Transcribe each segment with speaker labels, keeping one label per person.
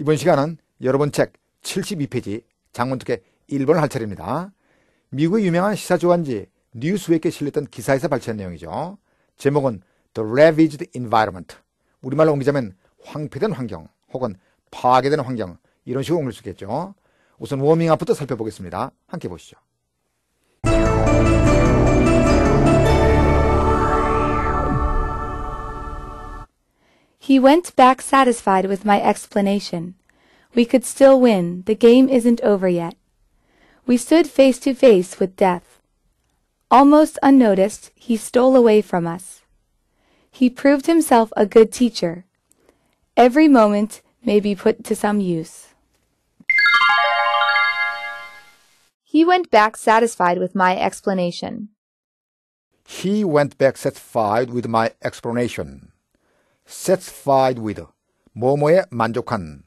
Speaker 1: 이번 시간은 여러분 책 72페이지 장문특혜 1번을 할 차례입니다. 미국의 유명한 시사주간지 뉴스웨이크에 실렸던 기사에서 발췌한 내용이죠. 제목은 The Ravaged Environment 우리말로 옮기자면 황폐된 환경 혹은 파괴된 환경 이런 식으로 옮길 수 있겠죠. 우선 워밍업부터 살펴보겠습니다. 함께 보시죠.
Speaker 2: He went back satisfied with my explanation. We could still win. The game isn't over yet. We stood face to face with death. Almost unnoticed, he stole away from us. He proved himself a good teacher. Every moment may be put to some use. He went back satisfied with my explanation.
Speaker 1: He went back satisfied with my explanation. satisfied with 뭐뭐에 만족한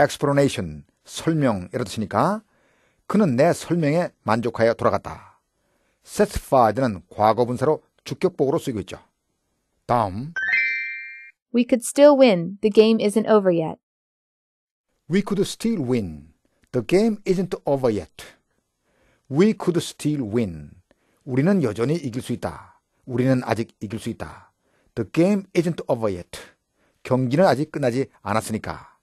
Speaker 1: explanation 설명 이런 뜻이니까 그는 내 설명에 만족하여 돌아갔다. satisfied는 과거 분사로 주격복으로 쓰이고 있죠. 다음
Speaker 2: We could still win. The game isn't over yet.
Speaker 1: We could still win. The game isn't over yet. We could still win. 우리는 여전히 이길 수 있다. 우리는 아직 이길 수 있다. The game isn't over yet. 경기는 아직 끝나지 않았으니까.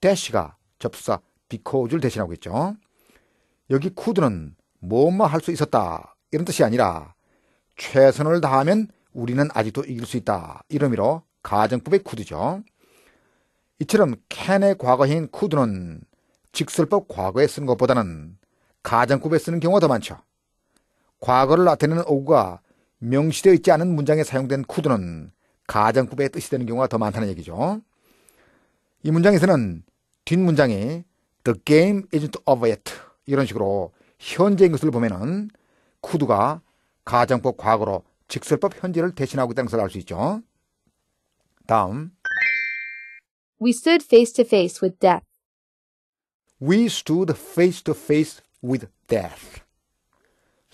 Speaker 1: dash가 접사 수 because를 대신하고 있죠. 여기 could는 뭐뭐 할 수 있었다 이런 뜻이 아니라 최선을 다하면 우리는 아직도 이길 수 있다 이런 의미로 가정법의 could죠. 이처럼 캔의 과거인 could는 직설법 과거에 쓰는 것보다는 가정법에 쓰는 경우가 더 많죠. 과거를 나타내는 어구가 명시되어 있지 않은 문장에 사용된 쿠드는 가정급의 뜻이 되는 경우가 더 많다는 얘기죠. 이 문장에서는 뒷문장에 The game isn't over yet 이런 식으로 현재인 것을 보면은 쿠드가 가정법 과거로 직설법 현재를 대신하고 있다는 것을 알 수 있죠. 다음
Speaker 2: We stood face to face with death.
Speaker 1: We stood face to face with death.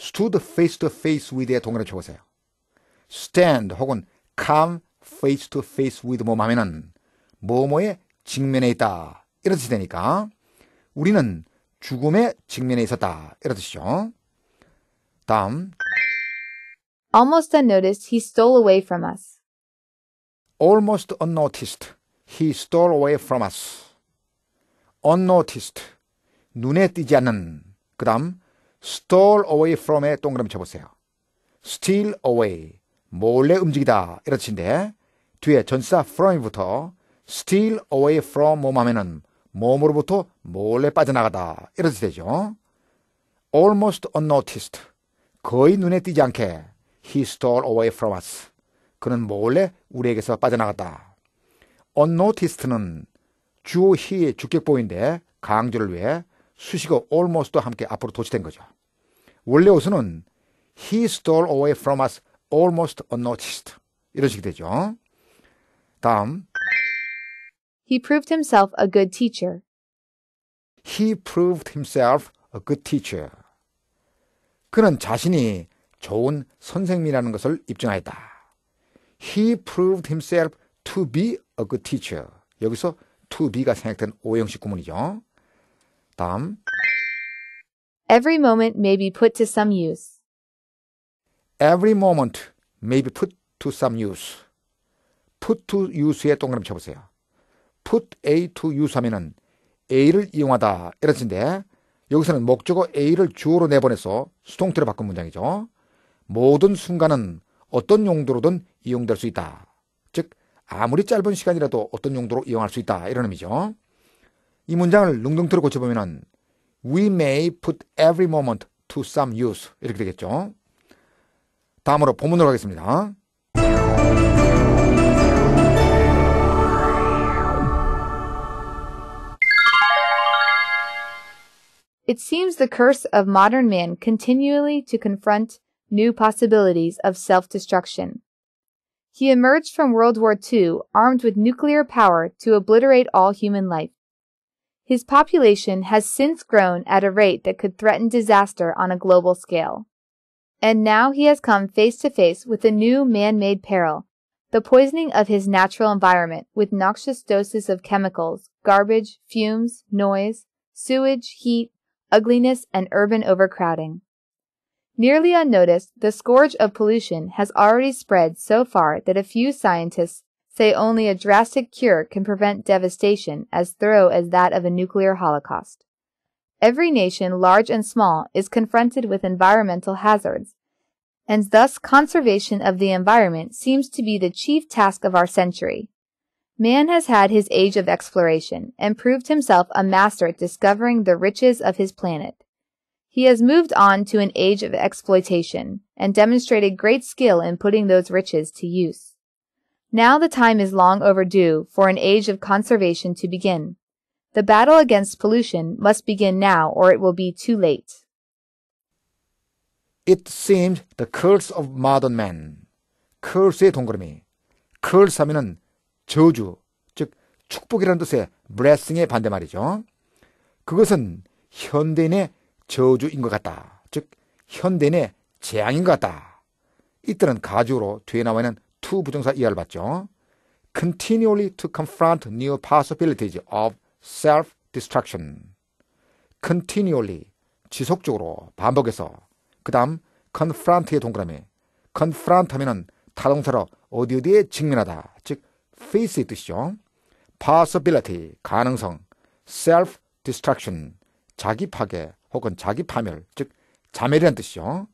Speaker 1: stood face to face with의 동의를미 쳐보세요. stand 혹은 come face to face with 뭐뭐 하면은 뭐뭐에 직면해 있다. 이런 뜻이 되니까 우리는 죽음에 직면해 있었다. 이런 뜻이죠. 다음
Speaker 2: Almost unnoticed, he stole away from us.
Speaker 1: Almost unnoticed, he stole away from us. Unnoticed, 눈에 띄지 않는. 그 다음 stole away from에 동그라미 쳐보세요. steal away. 몰래 움직이다. 이런 뜻인데, 뒤에 전사 from부터 이 steal away from 몸 하면은 몸으로부터 몰래 빠져나가다. 이런 뜻이 되죠. almost unnoticed. 거의 눈에 띄지 않게 he stole away from us. 그는 몰래 우리에게서 빠져나갔다. unnoticed는 주어 he의 주격보인데 강조를 위해 수식어 almost도 함께 앞으로 도치된 거죠. 원래 어순은 he stole away from us almost unnoticed. 이런 식이 되죠. 다음. He
Speaker 2: proved himself a good teacher.
Speaker 1: He proved himself a good teacher. 그는 자신이 좋은 선생님이라는 것을 입증하였다. He proved himself to be a good teacher. 여기서 to be가 생략된 오형식 구문이죠. 다음
Speaker 2: Every moment may be put to some use.
Speaker 1: Every moment may be put to some use. put to u s e 의 동그라미 쳐보세요. put A to use 하면은 A를 이용하다 이런 뜻인데 여기서는 목적어 A를 주어로 내보내서 수동태로 바꾼 문장이죠. 모든 순간은 어떤 용도로든 이용될 수 있다. 즉 아무리 짧은 시간이라도 어떤 용도로 이용할 수 있다 이런 의미죠. 이 문장을 능동태로 고쳐보면 We may put every moment to some use 이렇게 되겠죠. 다음으로 본문으로 가겠습니다.
Speaker 2: It seems the curse of modern man continually to confront new possibilities of self-destruction. He emerged from World War II armed with nuclear power to obliterate all human life his population has since grown at a rate that could threaten disaster on a global scale. And now he has come face to face with a new man made peril the poisoning of his natural environment with noxious doses of chemicals, garbage, fumes, noise, sewage, heat, ugliness, and urban overcrowding. Nearly unnoticed, the scourge of pollution has already spread so far that a few scientists say only a drastic cure can prevent devastation as thorough as that of a nuclear holocaust. Every nation, large and small, is confronted with environmental hazards, and thus conservation of the environment seems to be the chief task of our century. Man has had his age of exploration and proved himself a master at discovering the riches of his planet. He has moved on to an age of exploitation and demonstrated great skill in putting those riches to use. Now the time is long overdue for an age of conservation to begin. The battle against pollution must begin now or it will be too late.
Speaker 1: It seems the curse of modern man. curse의 동그라미. curse 하면은 저주, 즉 축복이라는 뜻의 blessing의 반대말이죠. 그것은 현대인의 저주인 것 같다. 즉 현대인의 재앙인 것 같다. 이때는 가주로 뒤에 나와 있는 to 부정사 er를 받죠. continually to confront new possibilities of self-destruction. continually 지속적으로 반복해서 그 다음 confront의 동그라미 confront 하면은 타동사로 어디 어디에 직면하다 즉 face의 뜻이죠. possibility 가능성 self-destruction 자기 파괴 혹은 자기 파멸 즉 자멸이란 뜻이죠.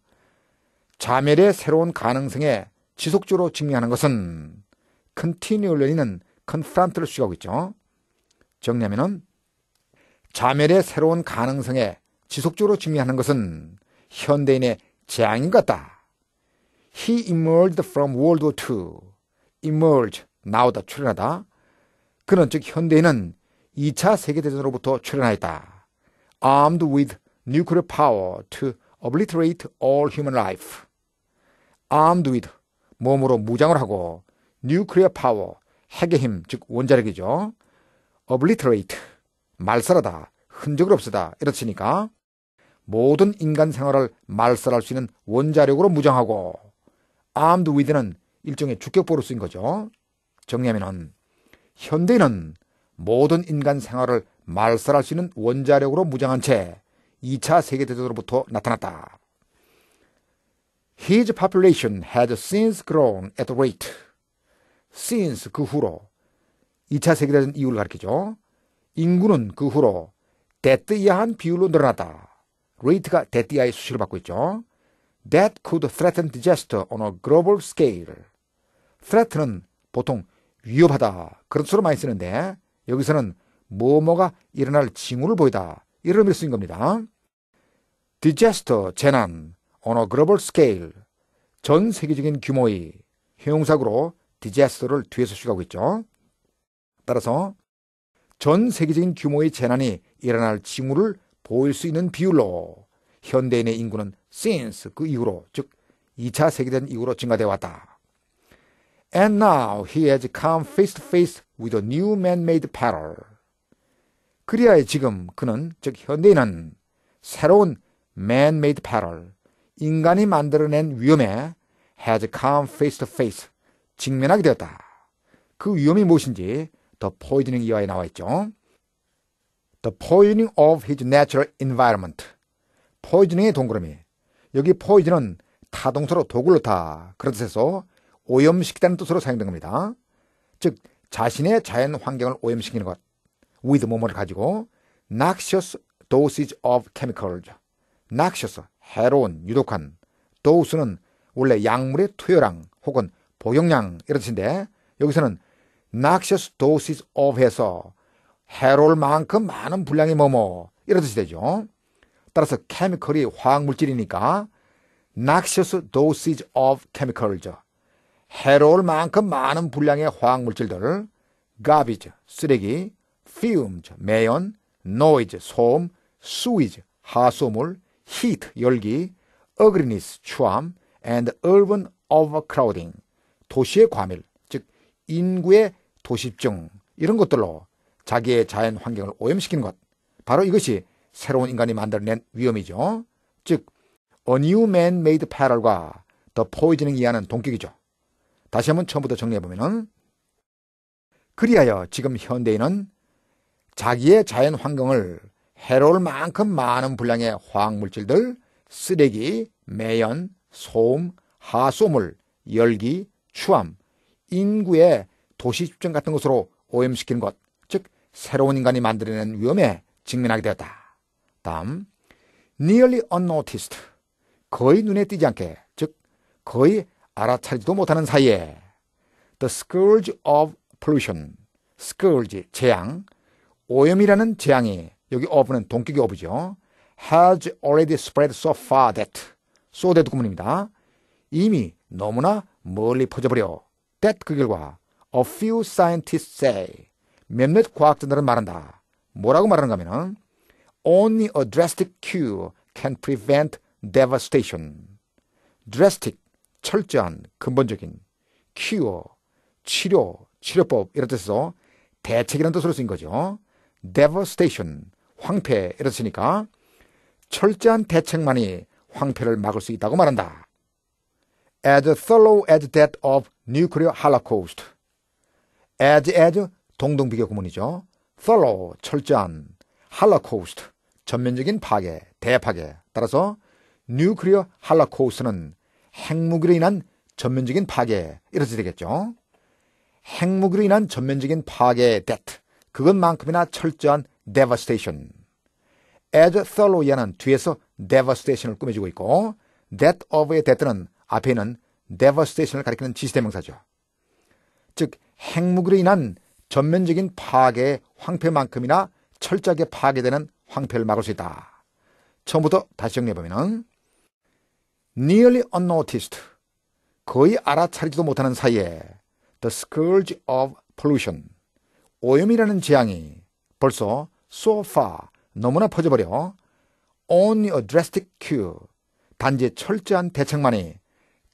Speaker 1: 자멸의 새로운 가능성에 지속적으로 직면하는 것은 컨티뉴얼리는 컨프런트를 수식하고 있죠. 정리하면은 자멸의 새로운 가능성에 지속적으로 직면하는 것은 현대인의 재앙인 것 같다. He emerged from World War II. emerge, 나오다, 출현하다. 그는 즉 현대인은 2차 세계대전으로부터 출현하였다. Armed with nuclear power to obliterate all human life. Armed with 몸으로 무장을 하고 뉴클리어 파워, 핵의 힘, 즉 원자력이죠. obliterate, 말살하다, 흔적을 없애다 이렇으니까 모든 인간 생활을 말살할 수 있는 원자력으로 무장하고 armed with는 일종의 주격보로 쓰인 거죠. 정리하면 현대인은 모든 인간 생활을 말살할 수 있는 원자력으로 무장한 채 2차 세계대전으로부터 나타났다. His population had since grown at a rate. since 그 후로 2차 세계대전 이후를 가리키죠. 인구는 그 후로 대뜨이한 비율로 늘어났다. 레이트가 대뜨이하의 수치를 받고 있죠. That could threaten disaster on a global scale. threaten은 보통 위협하다. 그런 수로 많이 쓰는데 여기서는 뭐뭐가 일어날 징후를 보이다. 이런 의미를 쓰인 겁니다. disaster, 재난. on a global scale 전 세계적인 규모의 형용사구로 디제스터를 뒤에서 수식하고 있죠. 따라서 전 세계적인 규모의 재난이 일어날 징후를 보일 수 있는 비율로 현대인의 인구는 since 그 이후로 즉 2차 세계대전 이후로 증가되어 왔다. And now he has come face to face with a new man-made peril. 그리하여 지금 그는 즉 현대인은 새로운 man-made peril 인간이 만들어낸 위험에 has come face to face 직면하게 되었다. 그 위험이 무엇인지 The Poisoning 이하에 나와 있죠. The Poisoning of His Natural Environment 포이즈닝의 동그라미 여기 포이즈는 타동사로 독을 넣다 그런 뜻에서 오염시키다는 뜻으로 사용된 겁니다. 즉 자신의 자연 환경을 오염시키는 것 with 뭐뭐를 가지고 noxious doses of chemicals noxious 해로운, 유독한, 도우스는 원래 약물의 투여량 혹은 복용량 이런 뜻인데 여기서는 noxious doses of 해서 해롤만큼 많은 분량이 뭐뭐 이런 뜻이 되죠. 따라서 케미컬이 화학물질이니까 noxious doses of chemical죠. 해로울만큼 많은 분량의 화학물질들 garbage, 쓰레기, fumes, 매연, noise, 소음, sewage, 하수물, heat 열기, ugliness 추함, and urban overcrowding 도시의 과밀, 즉 인구의 도시증 이런 것들로 자기의 자연 환경을 오염시키는 것. 바로 이것이 새로운 인간이 만들어낸 위험이죠. 즉 A New Man-Made Peril과 The Poisoning 이하는 동격이죠. 다시 한번 처음부터 정리해보면은 그리하여 지금 현대인은 자기의 자연 환경을 해로울 만큼 많은 분량의 화학물질들, 쓰레기, 매연, 소음, 하소물, 열기, 추함, 인구의 도시 집중 같은 것으로 오염시키는 것, 즉 새로운 인간이 만들어낸 위험에 직면하게 되었다. 다음, nearly unnoticed, 거의 눈에 띄지 않게, 즉 거의 알아차리지도 못하는 사이에 the scourge of pollution, scourge, 재앙, 오염이라는 재앙이 여기 of는 동격의 of죠. has already spread so far that. so that 구문입니다. 이미 너무나 멀리 퍼져버려. that 그 결과 a few scientists say 몇몇 과학자들은 말한다. 뭐라고 말하는가 하면 은 only a drastic cure can prevent devastation. drastic 철저한 근본적인 cure 치료 치료법 이런 뜻에서 대책이라는 뜻으로 쓰인 거죠. devastation 황폐 이렇으니까 철저한 대책만이 황폐를 막을 수 있다고 말한다. As thorough as that of nuclear holocaust. As as 동동비교 구문이죠. thorough 철저한 holocaust 전면적인 파괴 대파괴. 따라서 nuclear holocaust는 핵무기로 인한 전면적인 파괴 이렇게 되겠죠. 핵무기로 인한 전면적인 파괴 d e a t 그것만큼이나 철저한 devastation. as thorough에는 뒤에서 devastation을 꾸며주고 있고 that of의 that는 앞에 있는 devastation을 가리키는 지시대명사죠. 즉 핵무기로 인한 전면적인 파괴 의 황폐만큼이나 철저하게 파괴되는 황폐를 막을 수 있다. 처음부터 다시 정리해보면 nearly unnoticed 거의 알아차리지도 못하는 사이에 the scourge of pollution 오염이라는 재앙이 벌써 so far 너무나 퍼져버려 only a drastic cure 단지 철저한 대책만이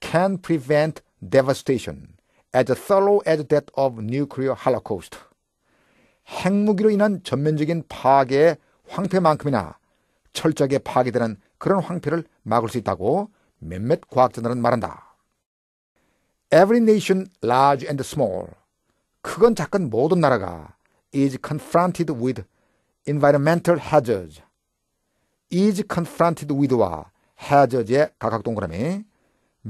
Speaker 1: can prevent devastation as thorough as that of nuclear holocaust 핵무기로 인한 전면적인 파괴의 황폐만큼이나 철저하게 파괴되는 그런 황폐를 막을 수 있다고 몇몇 과학자들은 말한다. Every nation, large and small, 크건 작건 모든 나라가 is confronted with environmental hazard s is confronted with와 hazard의 s 각각 동그라미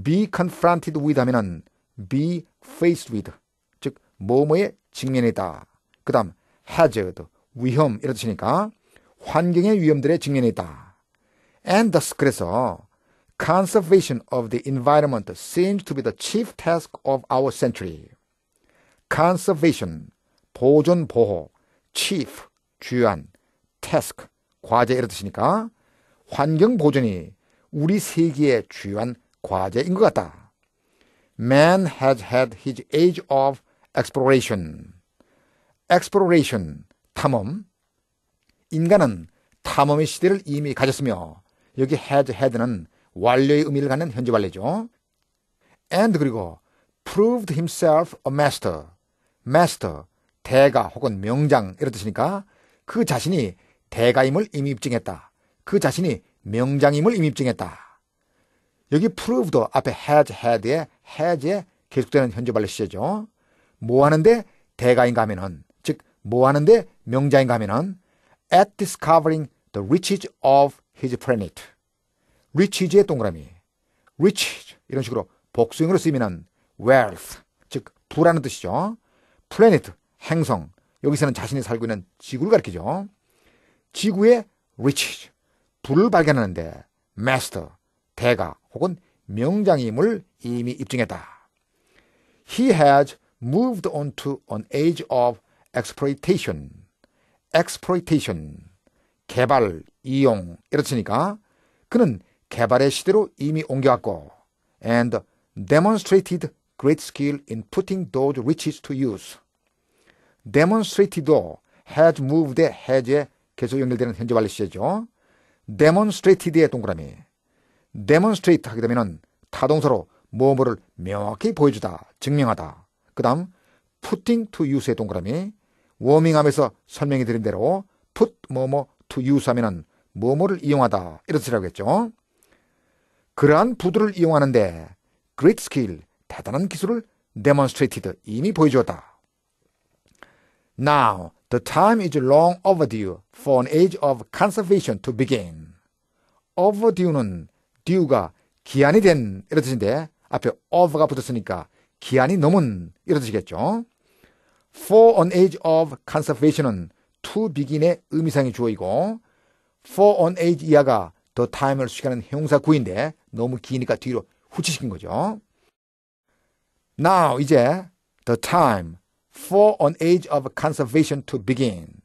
Speaker 1: be confronted with 하면은 be faced with 즉 뭐뭐에 직면있다그 다음 hazard 위험 이런 뜻이니까 환경의 위험들에 직면있다 And thus 그래서 conservation of the environment seems to be the chief task of our century. conservation 보존 보호 chief 주요한, 태스크, 과제 이렇듯이니까 환경 보존이 우리 세계의 주요한 과제인 것 같다. Man has had his age of exploration. exploration, 탐험. 인간은 탐험의 시대를 이미 가졌으며 여기 h a d had는 완료의 의미를 갖는 현재 완료죠. and 그리고 proved himself a master. master, 대가 혹은 명장 이렇듯이니까 그 자신이 대가임을 이미 입증했다. 그 자신이 명장임을 이미 입증했다. 여기 proved도 앞에 h a d h a d 에 h a d 에 계속되는 현재 발로 시제죠. 뭐 하는데 대가인가 하면은 즉 뭐 하는데 명장인가 하면은 at discovering the riches of his planet. riches의 동그라미. riches 이런 식으로 복수형으로 쓰이면은 wealth 즉 부라는 뜻이죠. planet 행성 여기서는 자신이 살고 있는 지구를 가리키죠. 지구의 r i 리치, 불을 발견하는데 master, 대가 혹은 명장임을 이미 입증했다. He has moved on to an age of exploitation. exploitation. 개발, 이용, 이렇으니까 그는 개발의 시대로 이미 옮겨왔고 and demonstrated great skill in putting those riches to use. demonstrated도 has moved has에 계속 연결되는 현재 완료 시제죠. demonstrated의 동그라미. demonstrate 하게 되면은 타동사로 뭐뭐를 명확히 보여주다, 증명하다. 그 다음, putting to use의 동그라미. 워밍하면서 설명해 드린 대로 put 뭐뭐 to use 하면은 뭐뭐를 이용하다. 이런 뜻이라고 했죠. 그러한 부두를 이용하는데 great skill, 대단한 기술을 demonstrated, 이미 보여주었다. Now the time is long overdue for an age of conservation to begin. overdue는 due가 기한이 된 이런 뜻인데 앞에 over가 붙었으니까 기한이 넘은 이런 뜻이겠죠. for an age of conservation은 to begin의 의미상이 주어이고 for an age 이하가 the time을 수식하는 형사 구인데 너무 기니까 뒤로 후치시킨 거죠. Now 이제 the time for an age of conservation to begin.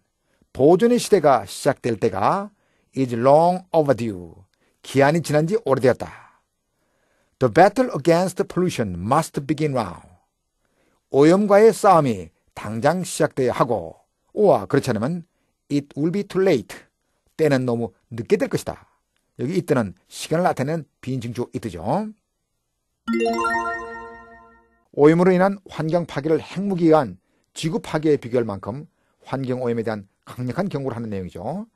Speaker 1: 보존의 시대가 시작될 때가 is long overdue. 기한이 지난 지 오래되었다. The battle against pollution must begin now. 오염과의 싸움이 당장 시작돼야 하고, 우와, 그렇지 않으면 it will be too late. 때는 너무 늦게 될 것이다. 여기 이때는 시간을 나타내는 비인칭조 이때죠 오염으로 인한 환경 파괴를 핵무기 한 지구 파괴에 비교할 만큼 환경 오염에 대한 강력한 경고를 하는 내용이죠.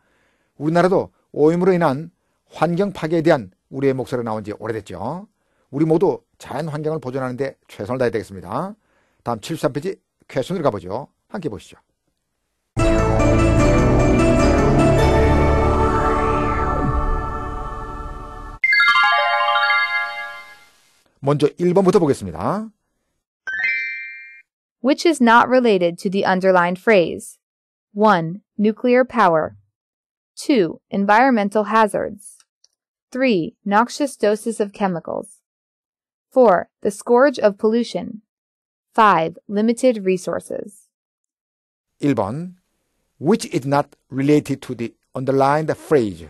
Speaker 1: 우리나라도 오염으로 인한 환경 파괴에 대한 우리의 목소리가 나온 지 오래됐죠. 우리 모두 자연 환경을 보존하는 데 최선을 다해야 되겠습니다. 다음 73페이지 퀘션으로 가보죠. 함께 보시죠. 먼저 1번부터 보겠습니다.
Speaker 2: which is not related to the underlined phrase. 1. Nuclear power. 2. Environmental hazards. 3. Noxious doses of chemicals. 4. The scourge of pollution. 5. Limited resources.
Speaker 1: 1번 which is not related to the underlined phrase.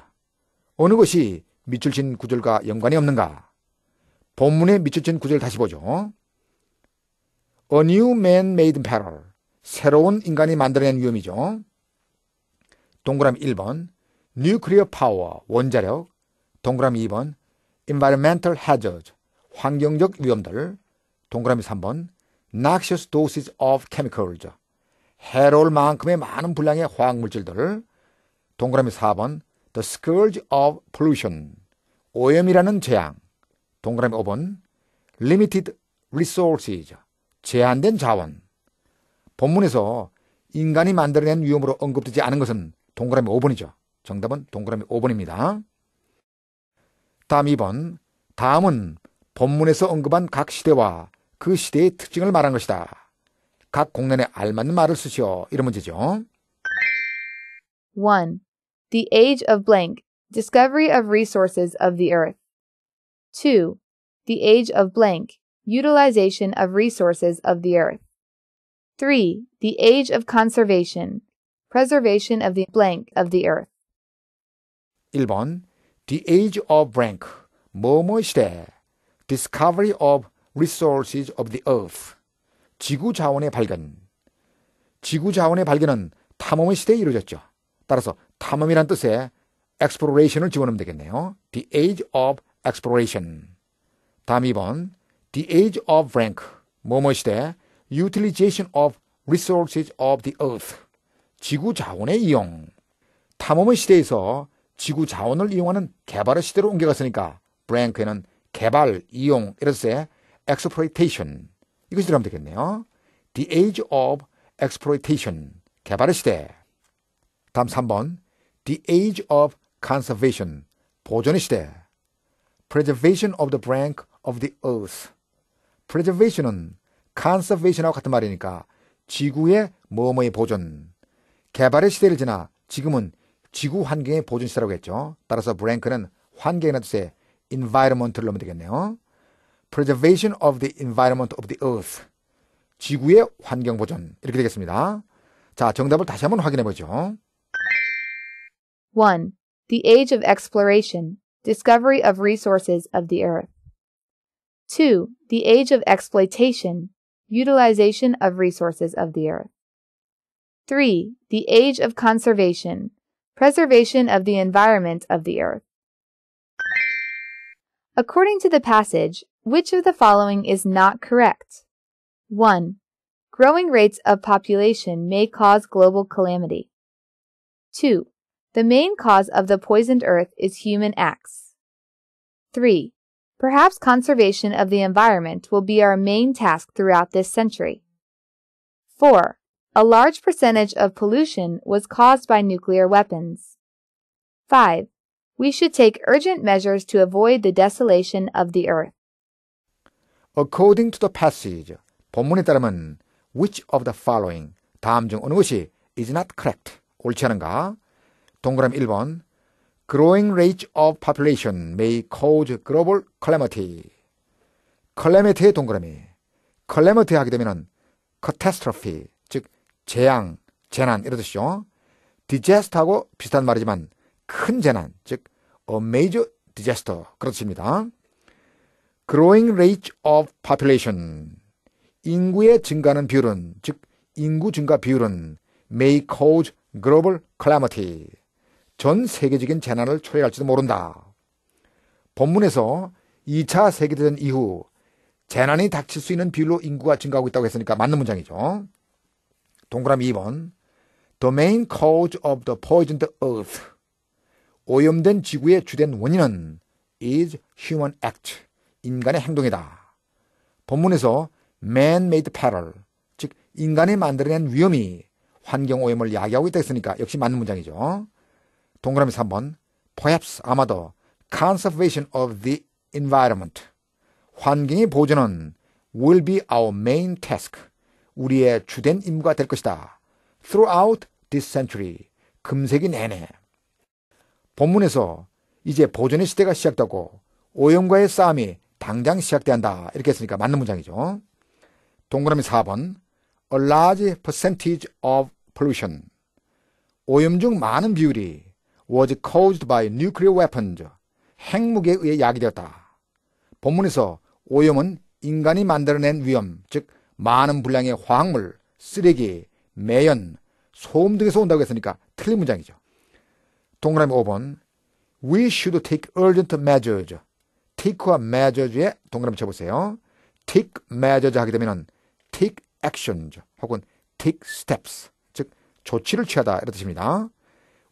Speaker 1: 어느 것이 밑줄 친 구절과 연관이 없는가? 본문의 밑줄 친 구절 다시 보죠. A New Man Made in Peril. 새로운 인간이 만들어낸 위험이죠. 동그라미 1번. Nuclear Power. 원자력. 동그라미 2번. Environmental Hazard. 환경적 위험들. 동그라미 3번. Noxious Doses of Chemicals. 해로울 만큼의 많은 분량의 화학물질들을. 동그라미 4번. The Scourge of Pollution. 오염이라는 재앙. 동그라미 5번. Limited Resources. 제한된 자원. 본문에서 인간이 만들어낸 위험으로 언급되지 않은 것은 동그라미 5번이죠. 정답은 동그라미 5번입니다. 다음 2번. 다음은 본문에서 언급한 각 시대와 그 시대의 특징을 말한 것이다. 각 공론에 알맞는 말을 쓰시오. 이런 문제죠.
Speaker 2: 1. The age of blank. Discovery of resources of the earth. 2. The age of blank. utilization of resources of the earth. 3. The age of conservation, preservation of the blank of the earth.
Speaker 1: 1번 The age of blank, 뭐뭐 시대, discovery of resources of the earth, 지구 자원의 발견. 지구 자원의 발견은 탐험의 시대에 이루어졌죠. 따라서 탐험이란 뜻에 exploration을 집어넣으면 되겠네요. The age of exploration. 다음 2번 the age of rank 뭐뭐 시대 utilization of resources of the earth 지구 자원의 이용 탐험의 시대에서 지구 자원을 이용하는 개발의 시대로 옮겨갔으니까 브랭크에는 개발, 이용, 이랬을 때 exploitation 이것이 들어가면 되겠네요. The age of exploitation 개발의 시대 다음 3번 The age of conservation 보존의 시대 Preservation of the brank of the earth preservation은 conservation하고 같은 말이니까 지구의 뭐뭐의 보존. 개발의 시대를 지나 지금은 지구 환경의 보존 시대라고 했죠. 따라서 브랭크는 환경이나 뜻의 environment를 넣으면 되겠네요. preservation of the environment of the earth. 지구의 환경 보존. 이렇게 되겠습니다. 자, 정답을 다시 한번 확인해 보죠.
Speaker 2: 1. The age of exploration, discovery of resources of the earth. 2. The age of exploitation, utilization of resources of the earth. 3. The age of conservation, preservation of the environment of the earth. According to the passage, which of the following is not correct? 1. Growing rates of population may cause global calamity. 2. The main cause of the poisoned earth is human acts. 3. Perhaps conservation of the environment will be our main task throughout this century. 4. A large percentage of pollution was caused by nuclear weapons. 5. We should take urgent measures to avoid the desolation of the earth.
Speaker 1: According to the passage, 본문에 따르면 which of the following 다음 중 어느 것이 is not correct 옳지 않은가? 동그라미 1번 growing rate of population may cause global calamity. calamity의 동그라미. calamity 하게 되면은 catastrophe, 즉 재앙, 재난 이런 뜻이죠. disaster하고 비슷한 말이지만 큰 재난, 즉 a major disaster 그렇습니다. growing rate of population 인구의 증가는 비율은 즉 인구 증가 비율은 may cause global calamity 전 세계적인 재난을 초래할지도 모른다. 본문에서 2차 세계대전 이후 재난이 닥칠 수 있는 비율로 인구가 증가하고 있다고 했으니까 맞는 문장이죠. 동그라미 2번. The main cause of the poisoned earth. 오염된 지구의 주된 원인은 is human act. 인간의 행동이다. 본문에서 man-made peril. 즉, 인간이 만들어낸 위험이 환경오염을 야기하고 있다 했으니까 역시 맞는 문장이죠. 동그라미 3번 Perhaps 아마도 Conservation of the Environment 환경의 보존은 will be our main task 우리의 주된 임무가 될 것이다. throughout this century 금세기 내내 본문에서 이제 보존의 시대가 시작되고 오염과의 싸움이 당장 시작된다 이렇게 했으니까 맞는 문장이죠. 동그라미 4번 A large percentage of pollution 오염 중 많은 비율이 was caused by nuclear weapons. 핵무기에 의해 야기되었다. 본문에서 오염은 인간이 만들어낸 위험, 즉 많은 분량의 화학물, 쓰레기, 매연, 소음 등에서 온다고 했으니까 틀린 문장이죠. 동그라미 5번 We should take urgent measures. take와 measures에 동그라미 쳐보세요. take measures 하게 되면 take actions 혹은 take steps 즉 조치를 취하다 이런 뜻입니다.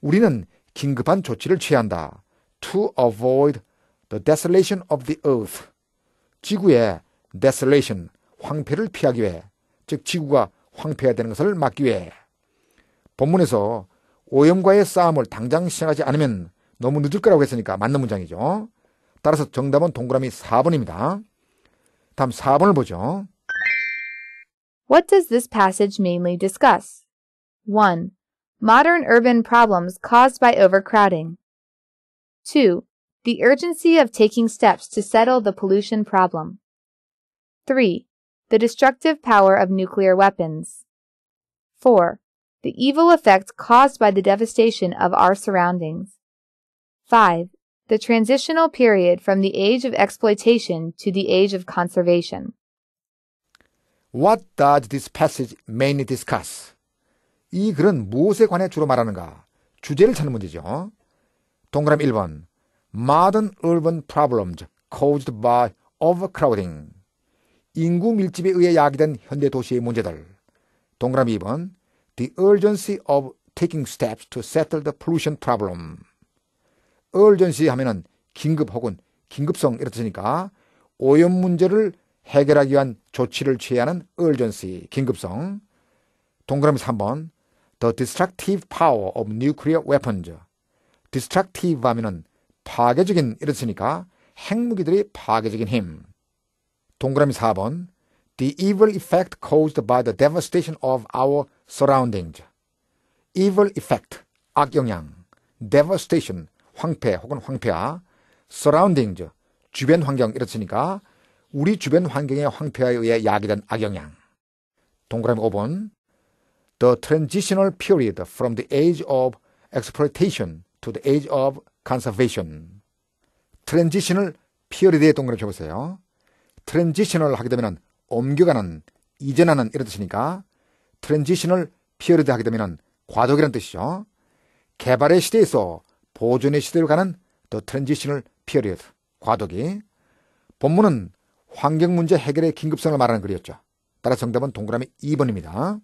Speaker 1: 우리는 긴급한 조치를 취한다. To avoid the desolation of the earth. 지구의 desolation, 황폐를 피하기 위해, 즉 지구가 황폐화되는 것을 막기 위해. 본문에서 오염과의 싸움을 당장 시작하지 않으면 너무 늦을 거라고 했으니까 맞는 문장이죠. 따라서 정답은 동그라미 4번입니다. 다음 4번을 보죠.
Speaker 2: What does this passage mainly discuss? 1. Modern urban problems caused by overcrowding. 2. The urgency of taking steps to settle the pollution problem. 3. The destructive power of nuclear weapons. 4. The evil effects caused by the devastation of our surroundings. 5. The transitional period from the age of exploitation to the age of conservation.
Speaker 1: What does this passage mainly discuss? 이 글은 무엇에 관해 주로 말하는가? 주제를 찾는 문제죠. 동그라미 1번. Modern urban problems caused by overcrowding. 인구 밀집에 의해 야기된 현대 도시의 문제들. 동그라미 2번. The urgency of taking steps to settle the pollution problem. urgency 하면은 긴급 혹은 긴급성 이렇듯이니까 오염 문제를 해결하기 위한 조치를 취해야 하는 urgency, 긴급성. 동그라미 3번. The destructive power of nuclear weapons. destructive 하면은 파괴적인 이렇으니까 핵무기들의 파괴적인 힘. 동그라미 4번. The evil effect caused by the devastation of our surroundings. evil effect, 악영향. devastation, 황폐 혹은 황폐화. surroundings, 주변 환경 이렇으니까 우리 주변 환경의 황폐화에 의해 야기된 악영향. 동그라미 5번. the transitional period from the age of exploitation to the age of conservation. transitional period에 동그라미 쳐보세요. transitional 하게 되면 옮겨가는, 이전하는 이런 뜻이니까 transitional period 하게 되면 과도기란 뜻이죠. 개발의 시대에서 보존의 시대로 가는 the transitional period, 과도기. 본문은 환경 문제 해결의 긴급성을 말하는 글이었죠. 따라 정답은 동그라미 2번입니다.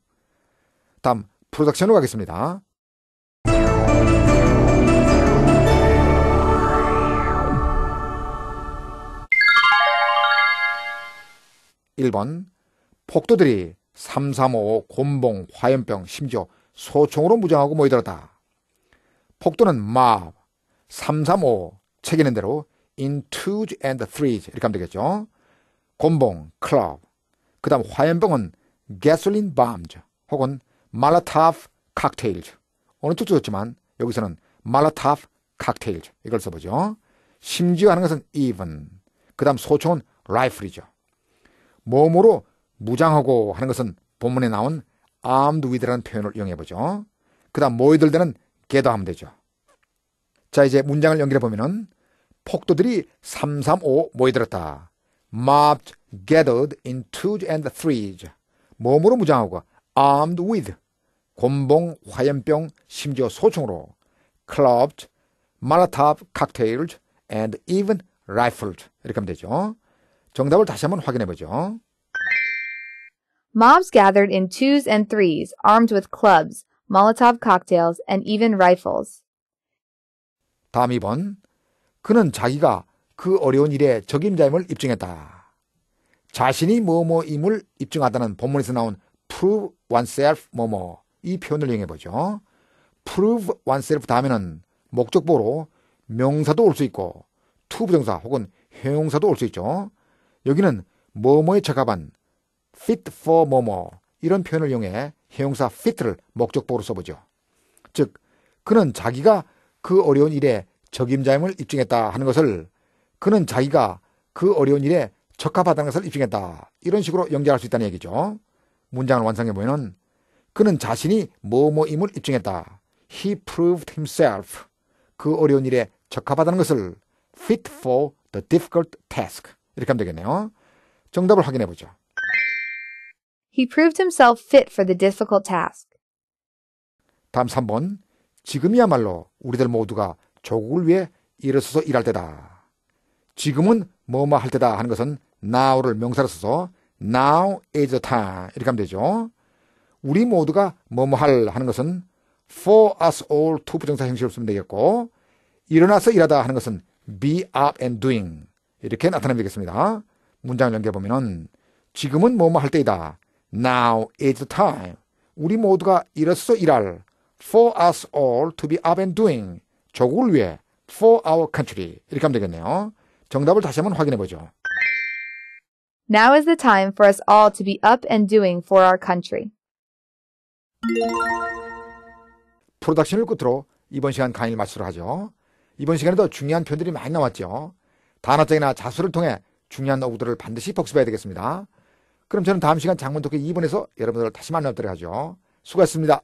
Speaker 1: 다음 프로덕션으로 가겠습니다. (1번) 폭도들이 (335) 곰봉 화염병 심지어 소총으로 무장하고 모이들었다 폭도는 마 (335) 책 있는 대로 in twos and threes 이렇게 하면 되겠죠 곰봉 클럽 그 다음 화염병은 gasoline bombs 혹은 말라타프 칵테일즈. 오늘 투도 좋지만 여기서는 말라타프 칵테일즈. 이걸 써보죠. 심지어 하는 것은 even. 그 다음 소총은 라이플이죠. 몸으로 무장하고 하는 것은 본문에 나온 armed with라는 표현을 이용해보죠. 그 다음 모이들 때는 get 하면 되죠. 자 이제 문장을 연결해보면은 폭도들이 335모이들었다 mobbed, gathered in twos and threes. 몸으로 무장하고 armed with 곤봉, 화염병, 심지어 소총으로 clubbed, molotov cocktails, and even rifled 이렇게 하면 되죠. 정답을 다시 한번 확인해 보죠.
Speaker 2: Mobs gathered in twos and threes, armed with clubs, Molotov cocktails, and even rifles.
Speaker 1: 다음 2번. 그는 자기가 그 어려운 일에 적임자임을 입증했다. 자신이 뭐뭐임을 입증하다는 본문에서 나온 prove oneself 뭐뭐. 이 표현을 이용해 보죠. prove oneself 다음에는 목적보로 명사도 올 수 있고 to 부정사 혹은 형용사도 올 수 있죠. 여기는 뭐뭐에 적합한 fit for 뭐뭐 이런 표현을 이용해 형용사 fit를 목적보로 써보죠. 즉 그는 자기가 그 어려운 일에 적임자임을 입증했다 하는 것을 그는 자기가 그 어려운 일에 적합하다는 것을 입증했다. 이런 식으로 연결할 수 있다는 얘기죠. 문장을 완성해 보면 그는 자신이 뭐뭐임을 입증했다. He proved himself. 그 어려운 일에 적합하다는 것을 fit for the difficult task. 이렇게 하면 되겠네요. 정답을 확인해 보죠.
Speaker 2: He proved himself fit for the difficult task.
Speaker 1: 다음 3번. 지금이야말로 우리들 모두가 조국을 위해 일어서서 일할 때다. 지금은 뭐뭐 할 때다 하는 것은 now를 명사로 써서 now is the time 이렇게 하면 되죠. 우리 모두가 뭐뭐할 하는 것은 for us all to 부정사 형식으로 쓰면 되겠고 일어나서 일하다 하는 것은 be up and doing 이렇게 나타내면 되겠습니다. 문장 연결해 보면은 지금은 뭐뭐 할 때이다. Now is the time. 우리 모두가 일어서 일할 for us all to be up and doing 조국을 위해 for our country 이렇게 하면 되겠네요. 정답을 다시 한번 확인해 보죠.
Speaker 2: Now is the time for us all to be up and doing for our country.
Speaker 1: 프로덕션을 끝으로 이번 시간 강의를 마치도록 하죠. 이번 시간에도 중요한 표현들이 많이 나왔죠. 단어장이나 자수를 통해 중요한 어구들을 반드시 복습해야 되겠습니다. 그럼 저는 다음 시간 장문 독크 2번에서 여러분들을 다시 만나뵙도록 하죠. 수고하셨습니다.